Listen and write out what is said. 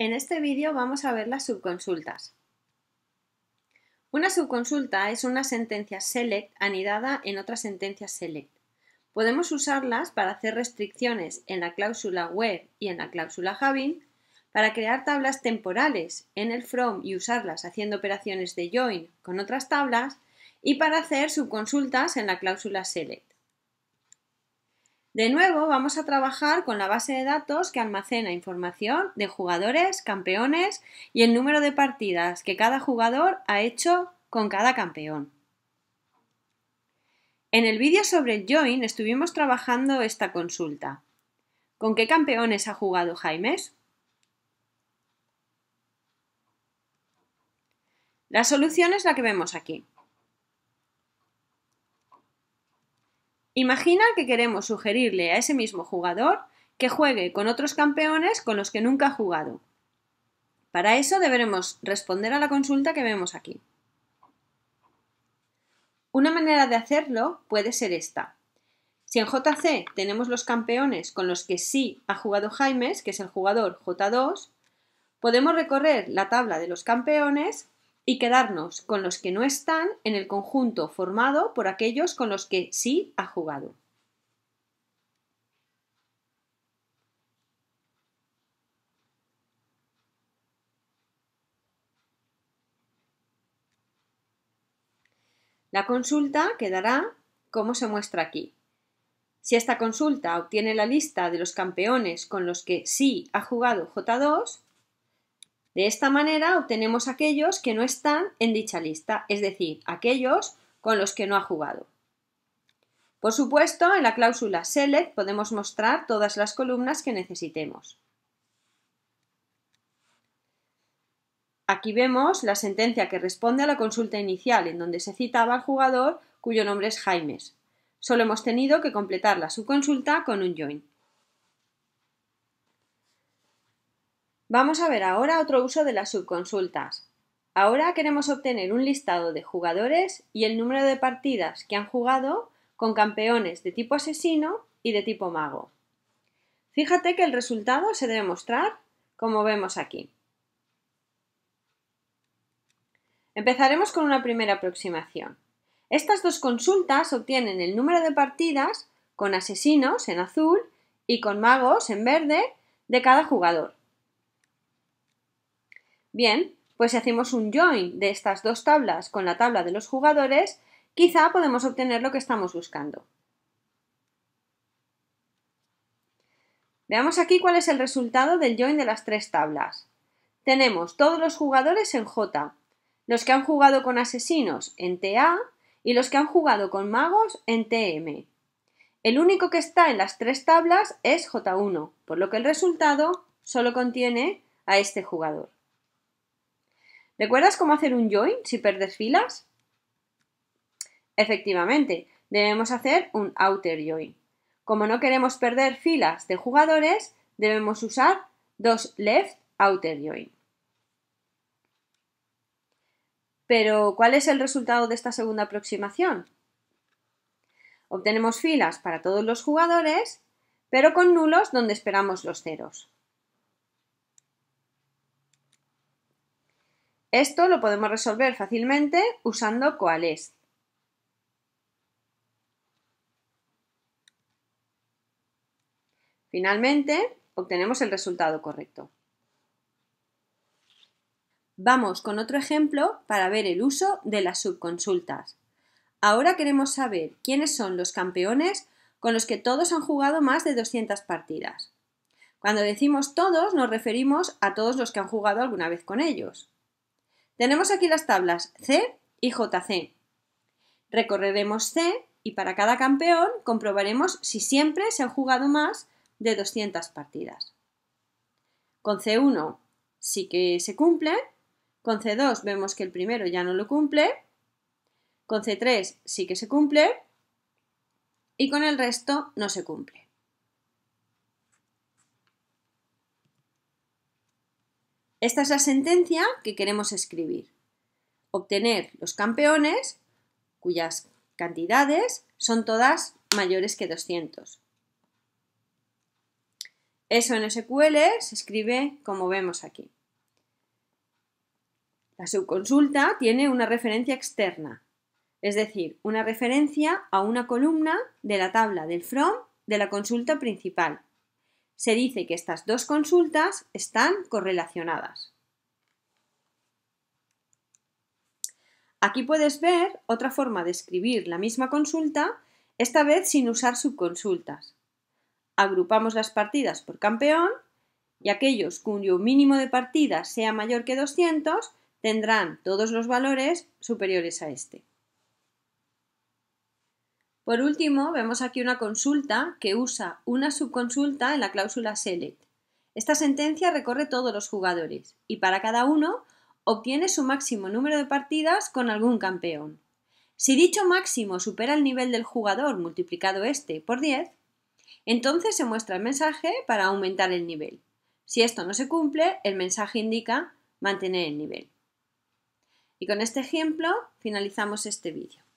En este vídeo vamos a ver las subconsultas. Una subconsulta es una sentencia select anidada en otra sentencia select. Podemos usarlas para hacer restricciones en la cláusula where y en la cláusula having, para crear tablas temporales en el from y usarlas haciendo operaciones de join con otras tablas y para hacer subconsultas en la cláusula select. De nuevo, vamos a trabajar con la base de datos que almacena información de jugadores, campeones y el número de partidas que cada jugador ha hecho con cada campeón. En el vídeo sobre el join estuvimos trabajando esta consulta. ¿Con qué campeones ha jugado Jaimes? La solución es la que vemos aquí. Imagina que queremos sugerirle a ese mismo jugador que juegue con otros campeones con los que nunca ha jugado. Para eso deberemos responder a la consulta que vemos aquí. Una manera de hacerlo puede ser esta. Si en JC tenemos los campeones con los que sí ha jugado Jaimes, que es el jugador J2, podemos recorrer la tabla de los campeones y quedarnos con los que no están en el conjunto formado por aquellos con los que sí ha jugado. La consulta quedará como se muestra aquí. Si esta consulta obtiene la lista de los campeones con los que sí ha jugado J2, de esta manera obtenemos aquellos que no están en dicha lista, es decir, aquellos con los que no ha jugado. Por supuesto, en la cláusula Select podemos mostrar todas las columnas que necesitemos. Aquí vemos la sentencia que responde a la consulta inicial, en donde se citaba al jugador cuyo nombre es Jaimes. Solo hemos tenido que completar la subconsulta con un join. Vamos a ver ahora otro uso de las subconsultas. Ahora queremos obtener un listado de jugadores y el número de partidas que han jugado con campeones de tipo asesino y de tipo mago. Fíjate que el resultado se debe mostrar como vemos aquí. Empezaremos con una primera aproximación. Estas dos consultas obtienen el número de partidas con asesinos en azul y con magos en verde de cada jugador. Bien, pues si hacemos un join de estas dos tablas con la tabla de los jugadores, quizá podemos obtener lo que estamos buscando. Veamos aquí cuál es el resultado del join de las tres tablas. Tenemos todos los jugadores en J, los que han jugado con asesinos en TA y los que han jugado con magos en TM. El único que está en las tres tablas es J1, por lo que el resultado solo contiene a este jugador. ¿Recuerdas cómo hacer un join si perdes filas? Efectivamente, debemos hacer un outer join. Como no queremos perder filas de jugadores, debemos usar dos left outer join. Pero, ¿cuál es el resultado de esta segunda aproximación? Obtenemos filas para todos los jugadores, pero con nulos donde esperamos los ceros. Esto lo podemos resolver fácilmente usando coalesce. Finalmente, obtenemos el resultado correcto. Vamos con otro ejemplo para ver el uso de las subconsultas. Ahora queremos saber quiénes son los campeones con los que todos han jugado más de 200 partidas. Cuando decimos todos nos referimos a todos los que han jugado alguna vez con ellos. Tenemos aquí las tablas C y JC. Recorreremos C y para cada campeón comprobaremos si siempre se han jugado más de 200 partidas. Con C1 sí que se cumple, con C2 vemos que el primero ya no lo cumple, con C3 sí que se cumple y con el resto no se cumple. Esta es la sentencia que queremos escribir. Obtener los campeones cuyas cantidades son todas mayores que 200. Eso en SQL se escribe como vemos aquí. La subconsulta tiene una referencia externa, es decir, una referencia a una columna de la tabla del from de la consulta principal se dice que estas dos consultas están correlacionadas. Aquí puedes ver otra forma de escribir la misma consulta, esta vez sin usar subconsultas. Agrupamos las partidas por campeón y aquellos cuyo mínimo de partidas sea mayor que 200 tendrán todos los valores superiores a este. Por último, vemos aquí una consulta que usa una subconsulta en la cláusula select. Esta sentencia recorre todos los jugadores y para cada uno obtiene su máximo número de partidas con algún campeón. Si dicho máximo supera el nivel del jugador multiplicado este por 10, entonces se muestra el mensaje para aumentar el nivel. Si esto no se cumple, el mensaje indica mantener el nivel. Y con este ejemplo finalizamos este vídeo.